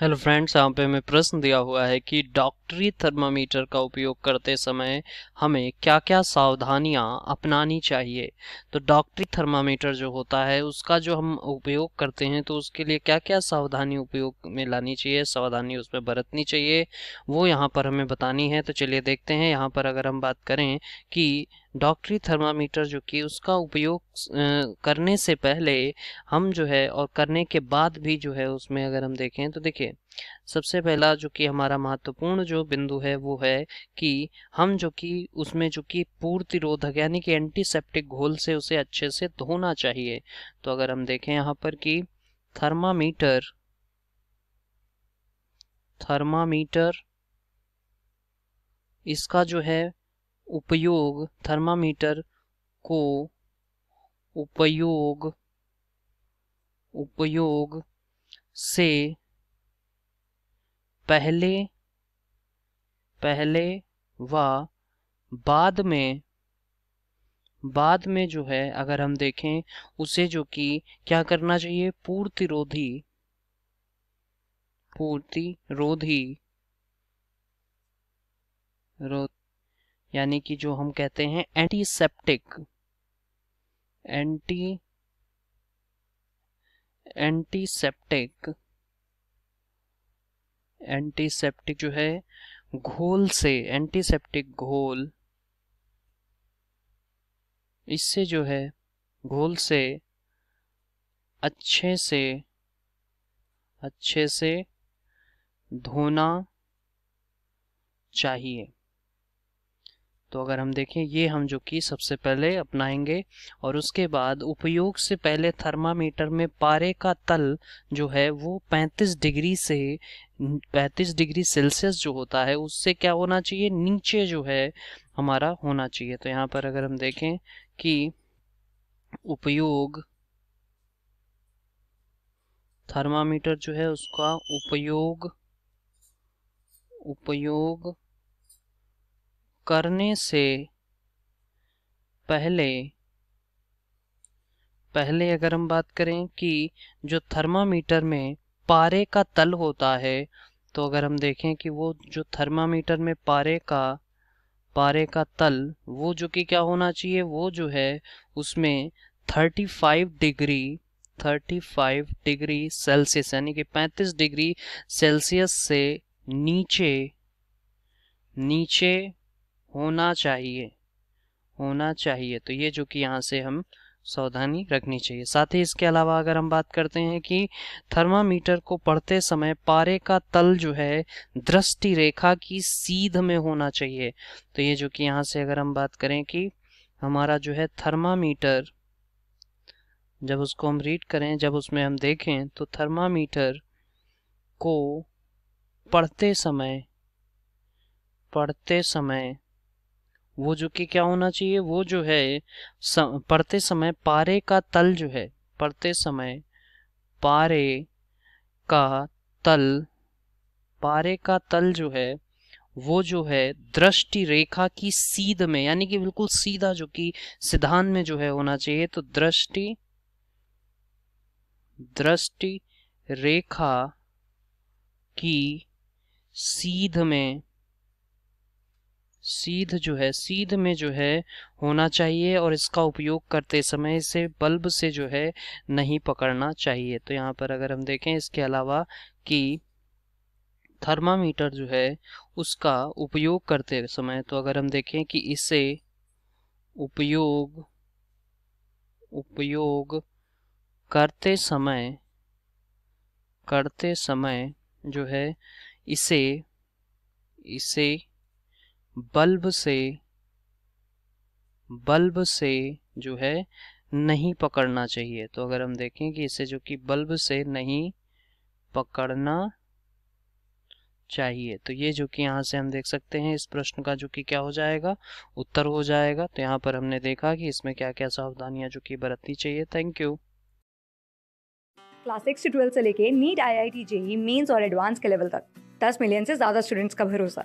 hello friends यहाँ पे हमें प्रश्न दिया हुआ है कि डॉक्टरी थर्मामीटर का उपयोग करते समय हमें क्या क्या सावधानियाँ अपनानी चाहिए तो डॉक्टरी थर्मामीटर जो होता है उसका जो हम उपयोग करते हैं तो उसके लिए क्या क्या सावधानी उपयोग में लानी चाहिए सावधानी उसमें बरतनी चाहिए वो यहाँ पर हमें बतानी है तो चलिए देखते हैं यहाँ पर अगर हम बात करें कि डॉक्टरी थर्मामीटर जो कि उसका उपयोग करने से पहले हम जो है और करने के बाद भी जो है उसमें अगर हम देखें तो देखिए सबसे पहला जो कि हमारा महत्वपूर्ण जो बिंदु है वो है कि हम जो कि उसमें जो कि पूर्ति रोधक यानी कि एंटीसेप्टिक घोल से उसे अच्छे से धोना चाहिए तो अगर हम देखें यहाँ पर कि थर्मामीटर थर्मामीटर इसका जो है उपयोग थर्मामीटर को उपयोग उपयोग से पहले पहले व बाद में बाद में जो है अगर हम देखें उसे जो कि क्या करना चाहिए पूर्तिरोधी पूर्तिरोधी रोधी यानी कि जो हम कहते हैं एंटीसेप्टिक एंटी एंटीसेप्टिक एंटीसेप्टिक जो है घोल से एंटीसेप्टिक घोल इससे जो है घोल से अच्छे से अच्छे से धोना चाहिए तो अगर हम देखें ये हम जो कि सबसे पहले अपनाएंगे और उसके बाद उपयोग से पहले थर्मामीटर में पारे का तल जो है वो 35 डिग्री से 35 डिग्री सेल्सियस जो होता है उससे क्या होना चाहिए नीचे जो है हमारा होना चाहिए तो यहाँ पर अगर हम देखें कि उपयोग थर्मामीटर जो है उसका उपयोग उपयोग करने से पहले पहले अगर हम बात करें कि जो थर्मामीटर में पारे का तल होता है तो अगर हम देखें कि वो जो थर्मामीटर में पारे का पारे का तल वो जो कि क्या होना चाहिए वो जो है उसमें 35 डिग्री 35 डिग्री सेल्सियस यानी कि 35 डिग्री सेल्सियस से नीचे नीचे होना चाहिए होना चाहिए तो ये जो कि यहाँ से हम सावधानी रखनी चाहिए साथ ही इसके अलावा अगर हम बात करते हैं कि थर्मामीटर को पढ़ते समय पारे का तल जो है दृष्टि रेखा की सीध में होना चाहिए तो ये जो कि यहाँ से अगर हम बात करें कि हमारा जो है थर्मामीटर जब उसको हम रीड करें जब उसमें हम देखें तो थर्मामीटर को पढ़ते समय पढ़ते समय वो जो कि क्या होना चाहिए वो जो है सम, पढ़ते समय पारे का तल जो है पढ़ते समय पारे का तल पारे का तल जो है वो जो है दृष्टि रेखा की सीध में यानी कि बिल्कुल सीधा जो कि सिद्धांत में जो है होना चाहिए तो दृष्टि दृष्टि रेखा की सीध में सीध जो है सीध में जो है होना चाहिए और इसका उपयोग करते समय इसे बल्ब से जो है नहीं पकड़ना चाहिए तो यहाँ पर अगर हम देखें इसके अलावा कि थर्मामीटर जो है उसका उपयोग करते समय तो अगर हम देखें कि इसे उपयोग उपयोग करते समय करते समय जो है इसे इसे बल्ब से बल्ब से जो है नहीं पकड़ना चाहिए तो अगर हम देखें कि इसे जो कि बल्ब से नहीं पकड़ना चाहिए तो ये जो कि यहाँ से हम देख सकते हैं इस प्रश्न का जो कि क्या हो जाएगा उत्तर हो जाएगा तो यहाँ पर हमने देखा कि इसमें क्या क्या सावधानियाँ जो कि बरतनी चाहिए थैंक यू क्लास सिक्स से ट्वेल्थ से लेके NEET I I T JEE mains और एडवांस के लेवल तक दस मिलियन से ज़्यादा स्टूडेंट्स का भरोसा